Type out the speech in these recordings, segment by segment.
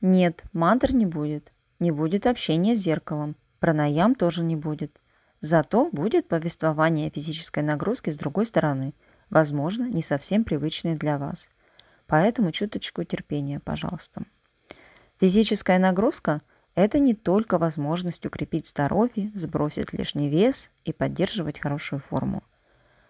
Нет, мантр не будет. Не будет общения с зеркалом. Пранаям тоже не будет. Зато будет повествование о физической нагрузке с другой стороны, возможно, не совсем привычной для вас. Поэтому чуточку терпения, пожалуйста. Физическая нагрузка – это не только возможность укрепить здоровье, сбросить лишний вес и поддерживать хорошую форму.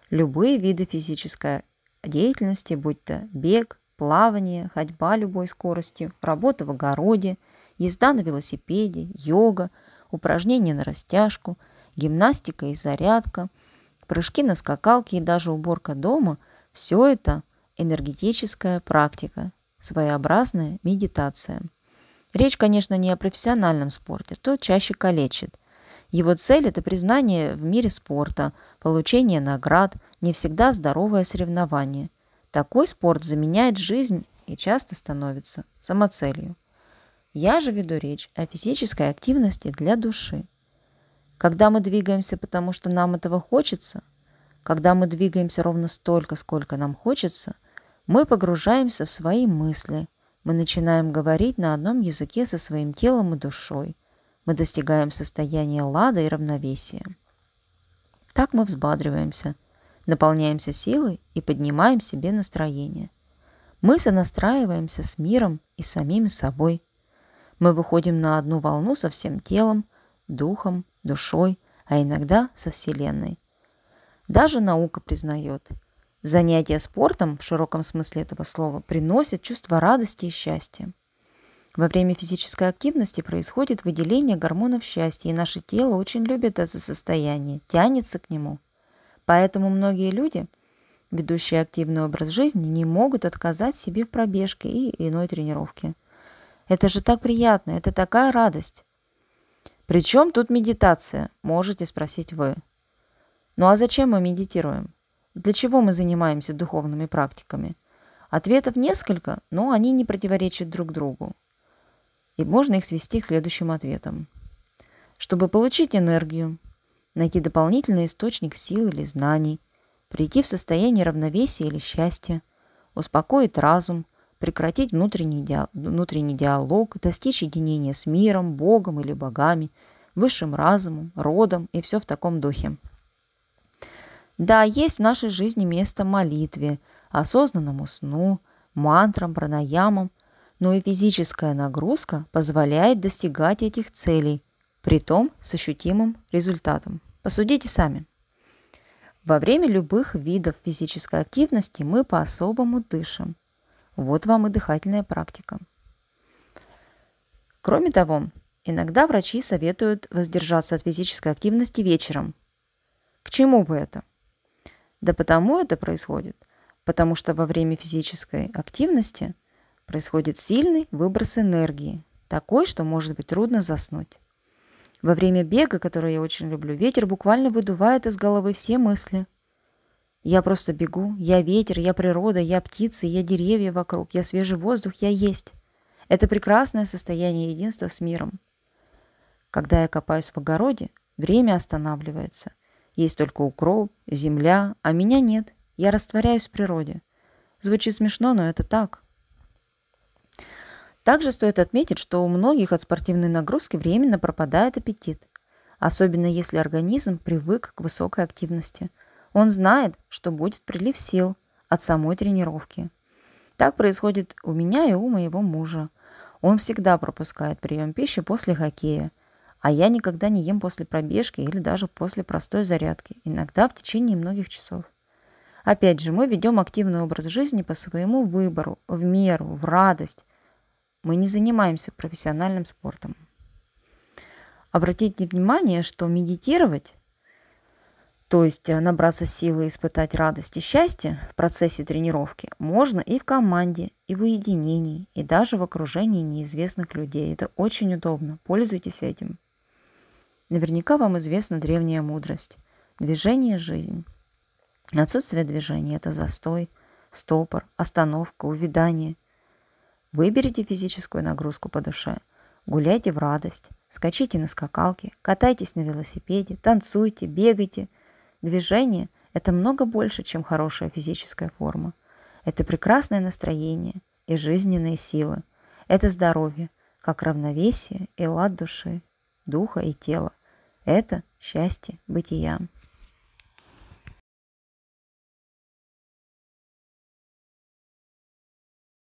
Любые виды физической деятельности, будь то бег, плавание, ходьба любой скорости, работа в огороде, езда на велосипеде, йога, упражнения на растяжку, гимнастика и зарядка, прыжки на скакалке и даже уборка дома – все это энергетическая практика, своеобразная медитация. Речь, конечно, не о профессиональном спорте, то чаще калечит. Его цель – это признание в мире спорта, получение наград, не всегда здоровое соревнование – такой спорт заменяет жизнь и часто становится самоцелью. Я же веду речь о физической активности для души. Когда мы двигаемся, потому что нам этого хочется, когда мы двигаемся ровно столько, сколько нам хочется, мы погружаемся в свои мысли, мы начинаем говорить на одном языке со своим телом и душой, мы достигаем состояния лада и равновесия. Так мы взбадриваемся – наполняемся силой и поднимаем себе настроение. Мы сонастраиваемся с миром и самим собой. Мы выходим на одну волну со всем телом, духом, душой, а иногда со Вселенной. Даже наука признает, занятия спортом в широком смысле этого слова приносят чувство радости и счастья. Во время физической активности происходит выделение гормонов счастья, и наше тело очень любит это состояние, тянется к нему – Поэтому многие люди, ведущие активный образ жизни, не могут отказать себе в пробежке и иной тренировке. Это же так приятно, это такая радость. Причем тут медитация, можете спросить вы. Ну а зачем мы медитируем? Для чего мы занимаемся духовными практиками? Ответов несколько, но они не противоречат друг другу. И можно их свести к следующим ответам. Чтобы получить энергию, найти дополнительный источник сил или знаний, прийти в состояние равновесия или счастья, успокоить разум, прекратить внутренний, диа... внутренний диалог, достичь единения с миром, Богом или богами, высшим разумом, родом и все в таком духе. Да, есть в нашей жизни место молитве, осознанному сну, мантрам, пранаямам, но и физическая нагрузка позволяет достигать этих целей – при притом с ощутимым результатом. Посудите сами. Во время любых видов физической активности мы по-особому дышим. Вот вам и дыхательная практика. Кроме того, иногда врачи советуют воздержаться от физической активности вечером. К чему бы это? Да потому это происходит, потому что во время физической активности происходит сильный выброс энергии, такой, что может быть трудно заснуть. Во время бега, который я очень люблю, ветер буквально выдувает из головы все мысли. Я просто бегу, я ветер, я природа, я птицы, я деревья вокруг, я свежий воздух, я есть. Это прекрасное состояние единства с миром. Когда я копаюсь в огороде, время останавливается. Есть только укроп, земля, а меня нет. Я растворяюсь в природе. Звучит смешно, но это так. Также стоит отметить, что у многих от спортивной нагрузки временно пропадает аппетит, особенно если организм привык к высокой активности. Он знает, что будет прилив сил от самой тренировки. Так происходит у меня и у моего мужа. Он всегда пропускает прием пищи после хоккея, а я никогда не ем после пробежки или даже после простой зарядки, иногда в течение многих часов. Опять же, мы ведем активный образ жизни по своему выбору, в меру, в радость, мы не занимаемся профессиональным спортом. Обратите внимание, что медитировать, то есть э, набраться силы и испытать радость и счастье в процессе тренировки, можно и в команде, и в уединении, и даже в окружении неизвестных людей. Это очень удобно. Пользуйтесь этим. Наверняка вам известна древняя мудрость. Движение – жизнь. Отсутствие движения – это застой, стопор, остановка, увядание, Выберите физическую нагрузку по душе. Гуляйте в радость, скачите на скакалке, катайтесь на велосипеде, танцуйте, бегайте. Движение – это много больше, чем хорошая физическая форма. Это прекрасное настроение и жизненные силы. Это здоровье, как равновесие и лад души, духа и тела. Это счастье бытия.